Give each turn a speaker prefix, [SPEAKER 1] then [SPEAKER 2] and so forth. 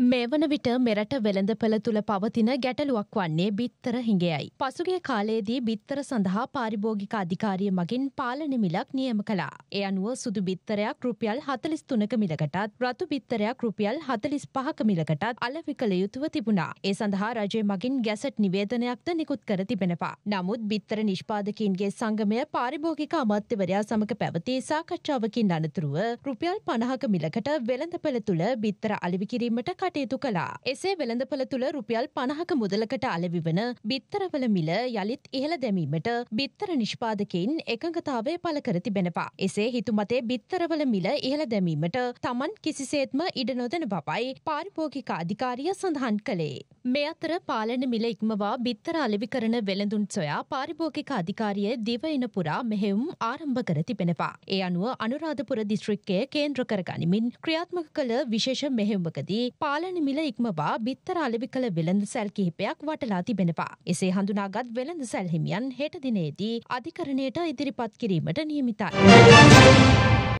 [SPEAKER 1] මේ වන විට මෙරට වෙළඳපළ තුළ පවතින ගැටලුවක් වන්නේ බිත්තර හිඟයයි. පසුගේ කාලයේදී බිත්තර සඳහා පාරිභෝගික අධිකාරිය මගින් පාලන මිලක් නියම කළා. එ අනුව සුදු බිත්තරයක් රුපියල් හතලිස් තුනක මිලකටත් රතු බිත්තරයක් රුපියල් හතලිස් පහක මිලකටත් අලවි කළ යුතුව තිබුණා. ඒ සඳහා රජය මගින් ගැසට් නිවේදනයක්ද නිකුත් කර තිබෙනවා. නමුත් බිත්තර නිෂ්පාදකීන්ගේ සංගමය පාරිභෝගික අමත්‍යවරයා සමඟ පැවති සාකච්ඡාවකින් අනතුරුව රුපියල් පණහක මිලකට වෙළඳපළ තුළ බිත්තර අලිවිකිරීමට කට කටයුතු කලා. එසේ වෙළඳපළ තුළ රුපියල් පණහක මුදලකට අලවි වන බිත්තරවල මිල යළිත් ඉහළ දැමීමට බිත්තර නිෂ්පාදකයින් එකඟතාවේ පල කර තිබෙනවා. එසේ හිතුමතේ බිත්තරවල මිල ඉහළ දැමීමට තමන් කිසිසේත්ම ඉඩ නොදන බවයි පාරිභෝගික අධිකාරිය සඳහන් කළේ. මේ අතර පාලන මිල ඉක්මවා බිත්තර අලෙවි කරන වෙළඳුන් සොයා පාරිභෝගික අධිකාරිය දිවයින පුරා මෙහෙවුම් ආරම්භ කර තිබෙනවා. ඒ අනුව අනුරාධපුර දිස්ත්‍රික්කය කේන්ද්‍ර කර ගනිමින් ක්‍රියාත්මක කළ විශේෂ මෙහෙවුමකදී පාලන මිල ඉක්මවා බිත්තර අලෙවි කළ වෙළඳ සැල් කිහිපයක් වටලා තිබෙනවා. එසේ හඳුනාගත් වෙළඳ සැල් හිමියන් හෙට දිනේදී අධිකරණයට ඉදිරිපත් කිරීමට නියමිතයි.